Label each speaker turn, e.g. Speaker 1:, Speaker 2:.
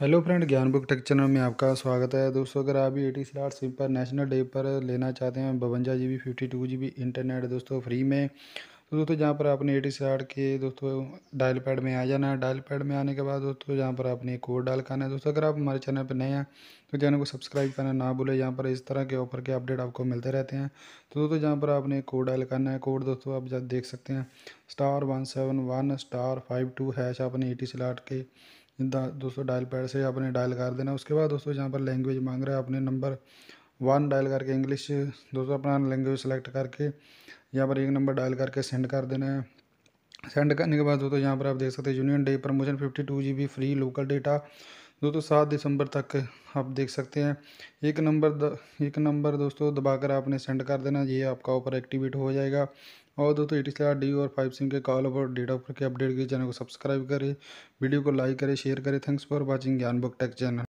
Speaker 1: hello friend Gyan book tech channel में आपका स्वागत है दोस्तों अगर आप भी एटी स्लाट सिम पर नेशनल डे पर लेना चाहते हैं बवंजा G B fifty two G B internet दोस्तों फ्री में तो दोस्तों जहाँ पर आपने ए टी सी हार्ड के दोस्तों डायल पैड में आ जाना है डायल पैड में आने के बाद दोस्तों यहाँ पर आपने एक कोड डाल करना है दोस्तों अगर आप हमारे चैनल पर नए हैं तो चैनल को सब्सक्राइब करना ना भूलें यहाँ पर इस तरह के ऑफर के अपडेट आपको मिलते रहते हैं तो दोस्तों यहाँ पर आपने कोड डायल करना है कोड दोस्तों आप देख सकते हैं star one seven one star five two hash आपने ए टी सी लाट के दोस्तों डायल पैड से आपने डायल कर देना उसके बाद दोस्तों यहाँ पर लैंग्वेज मांग रहा है अपने नंबर वन डायल करके इंग्लिश दूसरा अपना लैंग्वेज सेलेक्ट करके यहाँ पर एक नंबर डायल करके सेंड कर देना है सेंड करने के बाद दोस्तों यहाँ पर आप देख सकते हैं union day promotion fifty two G B free local data दोस्तों सात दिसंबर तक आप देख सकते हैं एक नंबर द, एक नंबर दोस्तों दबाकर आपने सेंड कर देना ये आपका ऑफर एक्टिवेट हो जाएगा और दोस्तों इट इसलिए डी और फाइव सिम के कॉल और डेटा ऑफर के अपडेट के चैनल को सब्सक्राइब करें वीडियो को लाइक करें शेयर करें thanks for watching Gyan book tech channel